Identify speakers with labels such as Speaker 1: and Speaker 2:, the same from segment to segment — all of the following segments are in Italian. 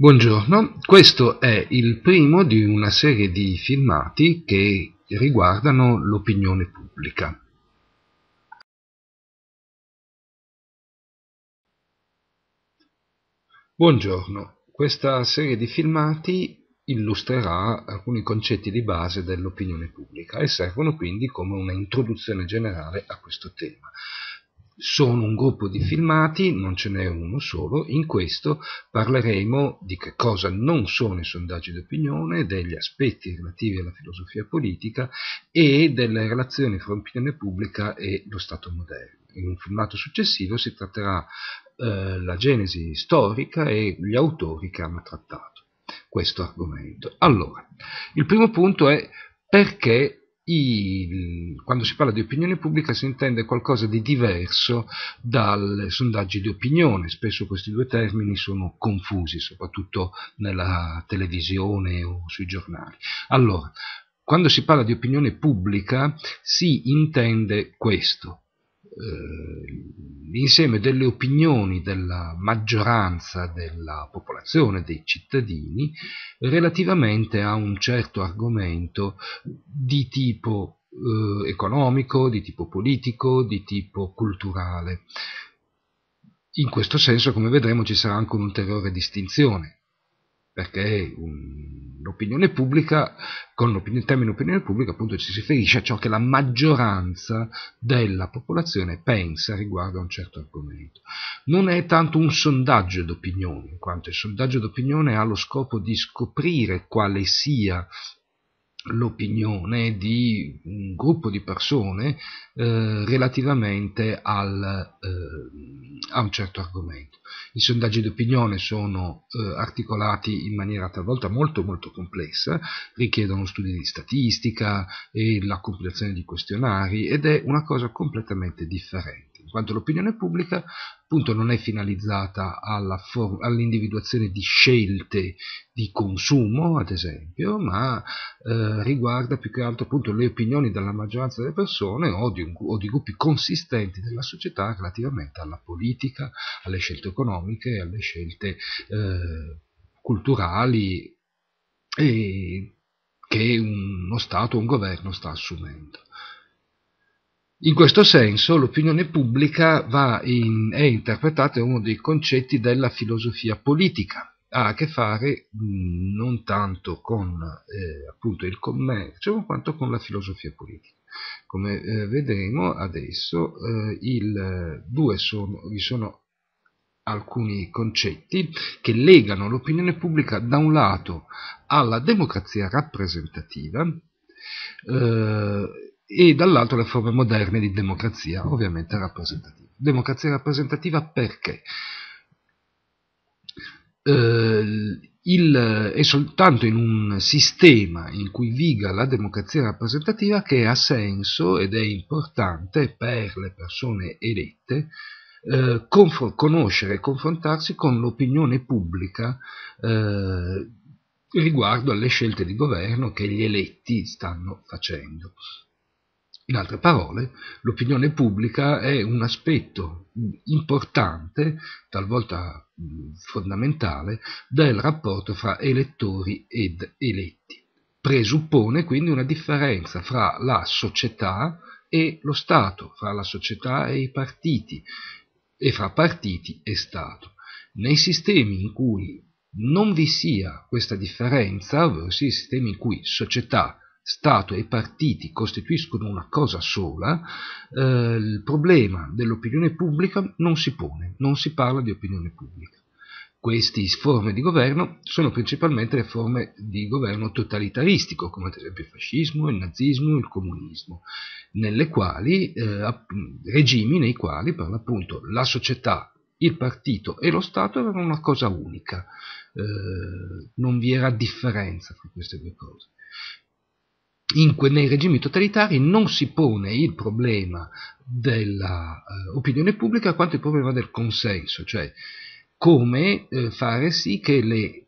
Speaker 1: Buongiorno, questo è il primo di una serie di filmati che riguardano l'opinione pubblica. Buongiorno, questa serie di filmati illustrerà alcuni concetti di base dell'opinione pubblica e servono quindi come una introduzione generale a questo tema. Sono un gruppo di filmati, non ce n'è uno solo, in questo parleremo di che cosa non sono i sondaggi d'opinione, degli aspetti relativi alla filosofia politica e delle relazioni fra opinione pubblica e lo Stato moderno. In un filmato successivo si tratterà eh, la genesi storica e gli autori che hanno trattato questo argomento. Allora, il primo punto è perché i, quando si parla di opinione pubblica si intende qualcosa di diverso dal sondaggio di opinione, spesso questi due termini sono confusi, soprattutto nella televisione o sui giornali. Allora, quando si parla di opinione pubblica si intende questo. Eh, l'insieme delle opinioni della maggioranza della popolazione, dei cittadini, relativamente a un certo argomento di tipo eh, economico, di tipo politico, di tipo culturale. In questo senso, come vedremo, ci sarà anche un'ulteriore distinzione perché l'opinione pubblica, con il termine opinione pubblica, appunto ci si riferisce a ciò che la maggioranza della popolazione pensa riguardo a un certo argomento. Non è tanto un sondaggio d'opinione, in quanto il sondaggio d'opinione ha lo scopo di scoprire quale sia l'opinione di un gruppo di persone eh, relativamente al, eh, a un certo argomento. I sondaggi d'opinione sono eh, articolati in maniera talvolta molto molto complessa, richiedono studi di statistica e la compilazione di questionari ed è una cosa completamente differente quanto l'opinione pubblica appunto non è finalizzata all'individuazione di scelte di consumo, ad esempio, ma eh, riguarda più che altro appunto le opinioni della maggioranza delle persone o di, un, o di gruppi consistenti della società relativamente alla politica, alle scelte economiche, alle scelte eh, culturali che uno Stato o un governo sta assumendo. In questo senso l'opinione pubblica in, è interpretata è uno dei concetti della filosofia politica, ha a che fare non tanto con eh, il commercio quanto con la filosofia politica. Come eh, vedremo adesso eh, il, due sono, vi sono alcuni concetti che legano l'opinione pubblica da un lato alla democrazia rappresentativa, eh, e dall'altro le forme moderne di democrazia, ovviamente rappresentativa. Democrazia rappresentativa perché eh, il, è soltanto in un sistema in cui viga la democrazia rappresentativa che ha senso ed è importante per le persone elette eh, conoscere e confrontarsi con l'opinione pubblica eh, riguardo alle scelte di governo che gli eletti stanno facendo. In altre parole, l'opinione pubblica è un aspetto importante, talvolta mm, fondamentale, del rapporto fra elettori ed eletti. Presuppone quindi una differenza fra la società e lo Stato, fra la società e i partiti, e fra partiti e Stato. Nei sistemi in cui non vi sia questa differenza, ovvero sì, sistemi in cui società Stato e partiti costituiscono una cosa sola, eh, il problema dell'opinione pubblica non si pone, non si parla di opinione pubblica. Queste forme di governo sono principalmente le forme di governo totalitaristico, come ad esempio il fascismo, il nazismo, il comunismo, nelle quali, eh, regimi nei quali per l'appunto la società, il partito e lo Stato erano una cosa unica, eh, non vi era differenza fra queste due cose in, nei regimi totalitari non si pone il problema dell'opinione eh, pubblica quanto il problema del consenso, cioè come eh, fare sì che le,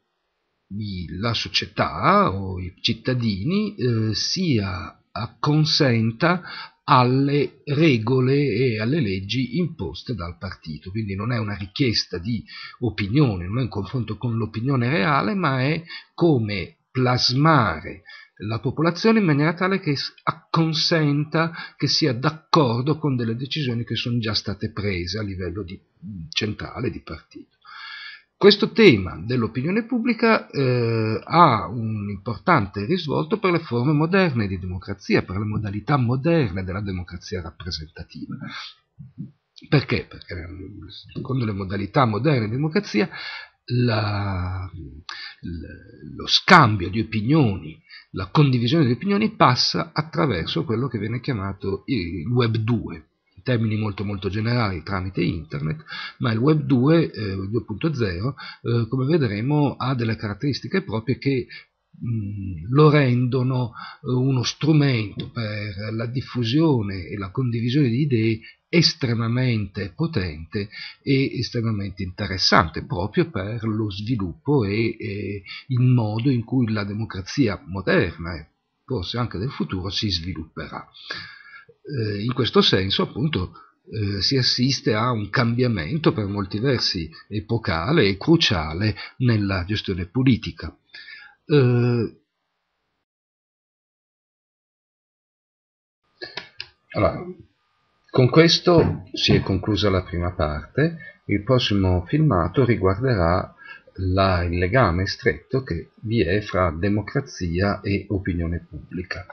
Speaker 1: i, la società o i cittadini eh, sia acconsenta alle regole e alle leggi imposte dal partito, quindi non è una richiesta di opinione, non è un confronto con l'opinione reale, ma è come plasmare la popolazione in maniera tale che acconsenta che sia d'accordo con delle decisioni che sono già state prese a livello di, mm, centrale di partito. Questo tema dell'opinione pubblica eh, ha un importante risvolto per le forme moderne di democrazia, per le modalità moderne della democrazia rappresentativa. Perché? Perché mm, secondo le modalità moderne di democrazia la, lo scambio di opinioni, la condivisione di opinioni passa attraverso quello che viene chiamato il Web 2, in termini molto molto generali tramite Internet, ma il Web 2.0, eh, eh, come vedremo, ha delle caratteristiche proprie che Mm, lo rendono eh, uno strumento per la diffusione e la condivisione di idee estremamente potente e estremamente interessante proprio per lo sviluppo e, e il modo in cui la democrazia moderna e forse anche del futuro si svilupperà. Eh, in questo senso appunto eh, si assiste a un cambiamento per molti versi epocale e cruciale nella gestione politica eh, allora, con questo si è conclusa la prima parte, il prossimo filmato riguarderà la, il legame stretto che vi è fra democrazia e opinione pubblica.